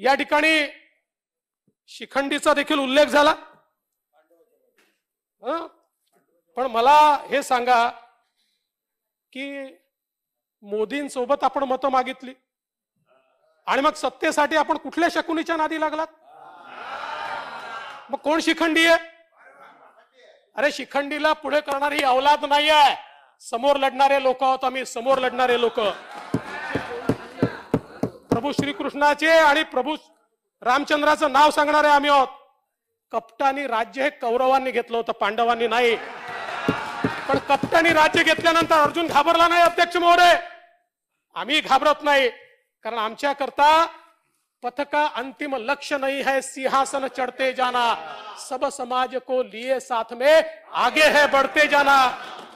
या ठिकाणी शिखंडीचा देखील उल्लेख झाला पण मला हे सांगा की मोदींसोबत आपण मतं मागितली आणि मग सत्तेसाठी आपण कुठल्या शकुनीच्या नादी लागलात मग कोण शिखंडी आहे अरे शिखंडीला पुढे करणारी अवलाद नाही आहे समोर लढणारे लोक आहोत आम्ही समोर लढणारे लोक प्रभू श्रीकृष्णाचे आणि प्रभू रामचंद्राचं नाव सांगणारे आम्ही आहोत कपटानी राज्य हे कौरवांनी घेतलं होतं पांडवांनी नाही पण कपटानी राज्य घेतल्यानंतर अर्जुन घाबरला नाही अध्यक्ष महोदय आम्ही घाबरत नाही कारण करता पथका अंतिम लक्ष्य नाही है सिंहासन चढ़ते जाना सब समाज को लिए साथ में आगे है बढ़ते जाना